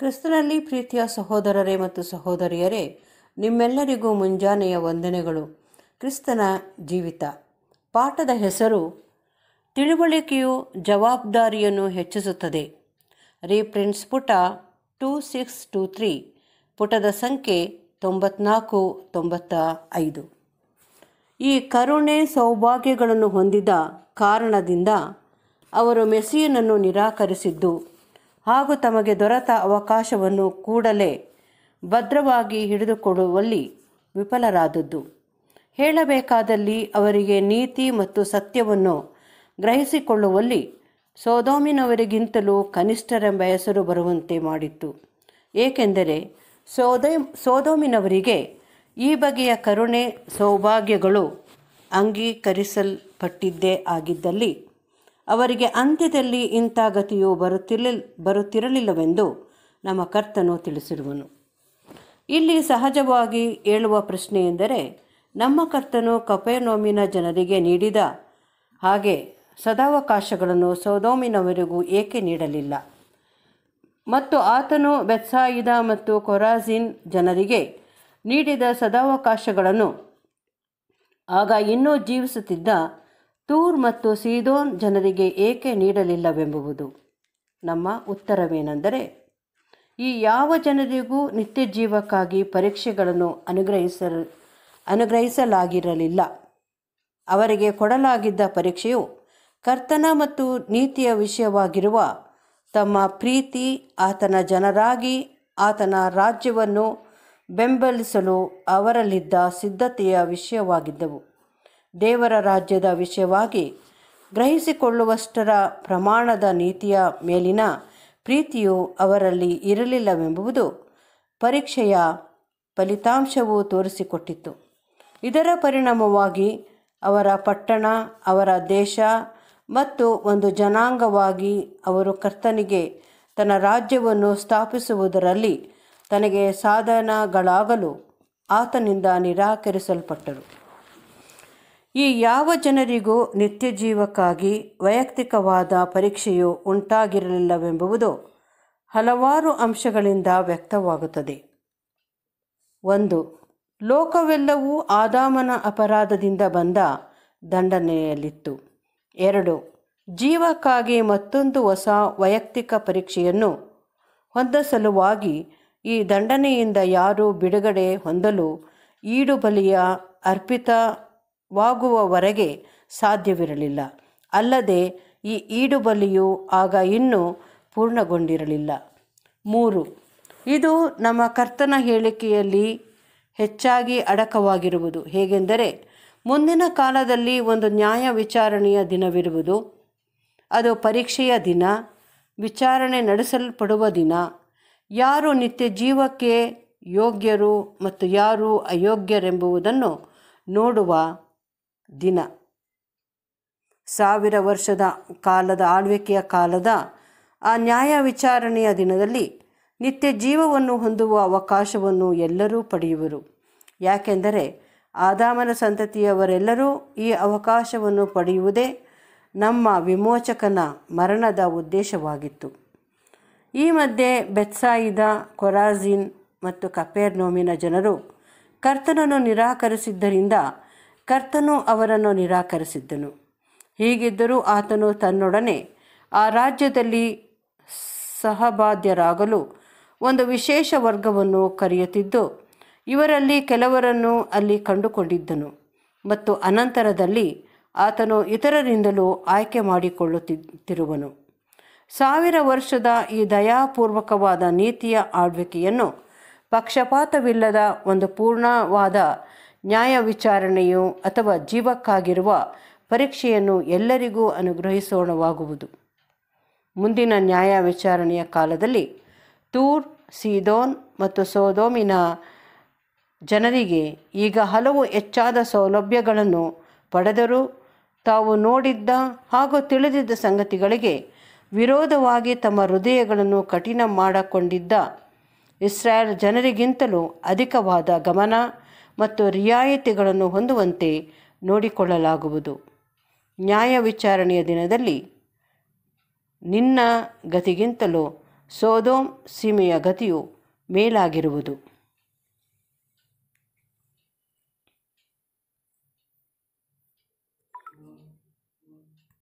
ಕ್ರಿಸ್ತನಲ್ಲಿ ಪ್ರೀತಿಯ ಸಹೋದರರೇ ಮತ್ತು ಸಹೋದರಿಯರೇ ನಿಮ್ಮೆಲ್ಲರಿಗೂ ಮುಂಜಾನೆಯ ವಂದನೆಗಳು ಕ್ರಿಸ್ತನ ಜೀವಿತ ಪಾಠದ ಹೆಸರು ತಿಳುವಳಿಕೆಯು ಜವಾಬ್ದಾರಿಯನ್ನು ಹೆಚ್ಚಿಸುತ್ತದೆ ರೀಪ್ರಿಂಟ್ಸ್ ಪುಟ ಟೂ ಸಿಕ್ಸ್ ಟೂ ತ್ರೀ ಪುಟದ ಸಂಖ್ಯೆ ತೊಂಬತ್ನಾಲ್ಕು ತೊಂಬತ್ತ ಐದು ಈ ಕರುಣೆ ಸೌಭಾಗ್ಯಗಳನ್ನು ಹೊಂದಿದ ಕಾರಣದಿಂದ ಅವರು ಮೆಸ್ಸಿಯನನ್ನು ನಿರಾಕರಿಸಿದ್ದು ಹಾಗೂ ತಮಗೆ ದೊರೆತ ಅವಕಾಶವನ್ನು ಕೂಡಲೇ ಭದ್ರವಾಗಿ ಹಿಡಿದುಕೊಳ್ಳುವಲ್ಲಿ ವಿಫಲರಾದದ್ದು ಹೇಳಬೇಕಾದಲ್ಲಿ ಅವರಿಗೆ ನೀತಿ ಮತ್ತು ಸತ್ಯವನ್ನು ಗ್ರಹಿಸಿಕೊಳ್ಳುವಲ್ಲಿ ಸೋದೋಮಿನವರಿಗಿಂತಲೂ ಕನಿಷ್ಠರೆಂಬ ಹೆಸರು ಬರುವಂತೆ ಮಾಡಿತ್ತು ಏಕೆಂದರೆ ಸೋದೋ ಸೋದೋಮಿನವರಿಗೆ ಈ ಬಗೆಯ ಕರುಣೆ ಸೌಭಾಗ್ಯಗಳು ಅಂಗೀಕರಿಸಲ್ಪಟ್ಟಿದ್ದೇ ಆಗಿದ್ದಲ್ಲಿ ಅವರಿಗೆ ಅಂತ್ಯದಲ್ಲಿ ಇಂಥ ಗತಿಯು ಬರುತ್ತಿರಲಿ ಬರುತ್ತಿರಲಿಲ್ಲವೆಂದು ನಮ್ಮ ಕರ್ತನು ತಿಳಿಸಿರುವನು ಇಲ್ಲಿ ಸಹಜವಾಗಿ ಪ್ರಶ್ನೆ ಎಂದರೆ ನಮ್ಮ ಕರ್ತನು ಕಪೆನೋಮಿನ ಜನರಿಗೆ ನೀಡಿದ ಹಾಗೆ ಸದಾವಕಾಶಗಳನ್ನು ಸೋದೋಮಿನವರಿಗೂ ಏಕೆ ನೀಡಲಿಲ್ಲ ಮತ್ತು ಆತನು ಬೆತ್ಸಾಯಿದ ಮತ್ತು ಕೊರಾಜಿನ್ ಜನರಿಗೆ ನೀಡಿದ ಸದಾವಕಾಶಗಳನ್ನು ಆಗ ಇನ್ನೂ ಜೀವಿಸುತ್ತಿದ್ದ ತೂರ್ ಮತ್ತು ಸೀದೋನ್ ಜನರಿಗೆ ಏಕೆ ನೀಡಲಿಲ್ಲವೆಂಬುವುದು ನಮ್ಮ ಉತ್ತರವೇನೆಂದರೆ ಈ ಯಾವ ಜನರಿಗೂ ನಿತ್ಯ ಜೀವಕ್ಕಾಗಿ ಪರೀಕ್ಷೆಗಳನ್ನು ಅನುಗ್ರಹಿಸ ಅನುಗ್ರಹಿಸಲಾಗಿರಲಿಲ್ಲ ಅವರಿಗೆ ಕೊಡಲಾಗಿದ್ದ ಪರೀಕ್ಷೆಯು ಕರ್ತನ ಮತ್ತು ನೀತಿಯ ವಿಷಯವಾಗಿರುವ ತಮ್ಮ ಪ್ರೀತಿ ಆತನ ಜನರಾಗಿ ಆತನ ರಾಜ್ಯವನ್ನು ಬೆಂಬಲಿಸಲು ಅವರಲ್ಲಿದ್ದ ಸಿದ್ಧತೆಯ ವಿಷಯವಾಗಿದ್ದವು ದೇವರ ರಾಜ್ಯದ ವಿಷಯವಾಗಿ ಗ್ರಹಿಸಿಕೊಳ್ಳುವಷ್ಟರ ಪ್ರಮಾಣದ ನೀತಿಯ ಮೇಲಿನ ಪ್ರೀತಿಯು ಅವರಲ್ಲಿ ಇರಲಿಲ್ಲವೆಂಬುದು ಪರೀಕ್ಷೆಯ ಫಲಿತಾಂಶವು ತೋರಿಸಿಕೊಟ್ಟಿತ್ತು ಇದರ ಪರಿಣಾಮವಾಗಿ ಅವರ ಪಟ್ಟಣ ಅವರ ದೇಶ ಮತ್ತು ಒಂದು ಜನಾಂಗವಾಗಿ ಅವರು ಕರ್ತನಿಗೆ ತನ್ನ ರಾಜ್ಯವನ್ನು ಸ್ಥಾಪಿಸುವುದರಲ್ಲಿ ತನಗೆ ಸಾಧನಗಳಾಗಲು ಆತನಿಂದ ನಿರಾಕರಿಸಲ್ಪಟ್ಟರು ಈ ಯಾವ ಜನರಿಗೂ ನಿತ್ಯ ಜೀವಕ್ಕಾಗಿ ವೈಯಕ್ತಿಕವಾದ ಪರೀಕ್ಷೆಯು ಉಂಟಾಗಿರಲಿಲ್ಲವೆಂಬುದು ಹಲವಾರು ಅಂಶಗಳಿಂದ ವ್ಯಕ್ತವಾಗುತ್ತದೆ ಒಂದು ಲೋಕವೆಲ್ಲವೂ ಆದಾಮನ ಅಪರಾಧದಿಂದ ಬಂದ ದಂಡನೆಯಲ್ಲಿತ್ತು ಎರಡು ಜೀವಕ್ಕಾಗಿ ಮತ್ತೊಂದು ಹೊಸ ವೈಯಕ್ತಿಕ ಪರೀಕ್ಷೆಯನ್ನು ಹೊಂದ ಸಲುವಾಗಿ ಈ ದಂಡನೆಯಿಂದ ಯಾರು ಬಿಡುಗಡೆ ಹೊಂದಲು ಈಡುಬಲಿಯ ಅರ್ಪಿತ ವಾಗುವವರೆಗೆ ಸಾಧ್ಯವಿರಲಿಲ್ಲ ಅಲ್ಲದೆ ಈ ಈಡುಬಲಿಯು ಆಗ ಇನ್ನೂ ಪೂರ್ಣಗೊಂಡಿರಲಿಲ್ಲ ಮೂರು ಇದು ನಮ್ಮ ಕರ್ತನ ಹೇಳಿಕೆಯಲ್ಲಿ ಹೆಚ್ಚಾಗಿ ಅಡಕವಾಗಿರುವುದು ಹೇಗೆಂದರೆ ಮುಂದಿನ ಕಾಲದಲ್ಲಿ ಒಂದು ನ್ಯಾಯ ವಿಚಾರಣೆಯ ದಿನವಿರುವುದು ಅದು ಪರೀಕ್ಷೆಯ ದಿನ ವಿಚಾರಣೆ ನಡೆಸಲ್ಪಡುವ ದಿನ ಯಾರು ನಿತ್ಯ ಜೀವಕ್ಕೆ ಯೋಗ್ಯರು ಮತ್ತು ಯಾರು ಅಯೋಗ್ಯರೆಂಬುವುದನ್ನು ನೋಡುವ ದಿನ ಸಾವಿರ ವರ್ಷದ ಕಾಲದ ಆಳ್ವಿಕೆಯ ಕಾಲದ ಆ ನ್ಯಾಯ ವಿಚಾರಣೆಯ ದಿನದಲ್ಲಿ ನಿತ್ಯ ಜೀವವನ್ನು ಹೊಂದುವ ಅವಕಾಶವನ್ನು ಎಲ್ಲರೂ ಪಡೆಯುವರು ಯಾಕೆಂದರೆ ಆದಾಮನ ಸಂತತಿಯವರೆಲ್ಲರೂ ಈ ಅವಕಾಶವನ್ನು ಪಡೆಯುವುದೇ ನಮ್ಮ ವಿಮೋಚಕನ ಮರಣದ ಉದ್ದೇಶವಾಗಿತ್ತು ಈ ಮಧ್ಯೆ ಬೆತ್ಸಾಯಿದ ಕೊರಾಜಿನ್ ಮತ್ತು ಕಪೇರ್ನೋಮಿನ ಜನರು ಕರ್ತನನ್ನು ನಿರಾಕರಿಸಿದ್ದರಿಂದ ಕರ್ತನು ಅವರನ್ನು ನಿರಾಕರಿಸಿದ್ದನು ಹೀಗಿದ್ದರೂ ಆತನು ತನ್ನೊಡನೆ ಆ ರಾಜ್ಯದಲ್ಲಿ ಸಹಬಾಧ್ಯರಾಗಲು ಒಂದು ವಿಶೇಷ ವರ್ಗವನ್ನು ಕರೆಯುತ್ತಿದ್ದು ಇವರಲ್ಲಿ ಕೆಲವರನ್ನು ಅಲ್ಲಿ ಕಂಡುಕೊಂಡಿದ್ದನು ಮತ್ತು ಅನಂತರದಲ್ಲಿ ಆತನು ಇತರರಿಂದಲೂ ಆಯ್ಕೆ ಮಾಡಿಕೊಳ್ಳುತ್ತಿರುವನು ಸಾವಿರ ವರ್ಷದ ಈ ದಯಾಪೂರ್ವಕವಾದ ನೀತಿಯ ಆಳ್ವಿಕೆಯನ್ನು ಪಕ್ಷಪಾತವಿಲ್ಲದ ಒಂದು ಪೂರ್ಣವಾದ ನ್ಯಾಯ ವಿಚಾರಣೆಯು ಅಥವಾ ಜೀವಕ್ಕಾಗಿರುವ ಪರೀಕ್ಷೆಯನ್ನು ಎಲ್ಲರಿಗೂ ಅನುಗ್ರಹಿಸೋಣವಾಗುವುದು ಮುಂದಿನ ನ್ಯಾಯ ವಿಚಾರಣೆಯ ಕಾಲದಲ್ಲಿ ತೂರ್ ಸೀದೋನ್ ಮತ್ತು ಸೋದೋಮಿನ ಜನರಿಗೆ ಈಗ ಹಲವು ಹೆಚ್ಚಾದ ಸೌಲಭ್ಯಗಳನ್ನು ಪಡೆದರೂ ತಾವು ನೋಡಿದ್ದ ಹಾಗೂ ತಿಳಿದಿದ್ದ ಸಂಗತಿಗಳಿಗೆ ವಿರೋಧವಾಗಿ ತಮ್ಮ ಹೃದಯಗಳನ್ನು ಕಠಿಣ ಮಾಡಿಕೊಂಡಿದ್ದ ಇಸ್ರಾಯೇಲ್ ಜನರಿಗಿಂತಲೂ ಅಧಿಕವಾದ ಗಮನ ಮತ್ತು ರಿಯಾಯಿತಿಗಳನ್ನು ಹೊಂದುವಂತೆ ನೋಡಿಕೊಳ್ಳಲಾಗುವುದು ನ್ಯಾಯ ವಿಚಾರಣೆಯ ದಿನದಲ್ಲಿ ನಿನ್ನ ಗತಿಗಿಂತಲೂ ಸೋದೋಮ್ ಸೀಮೆಯ ಗತಿಯು ಮೇಲಾಗಿರುವುದು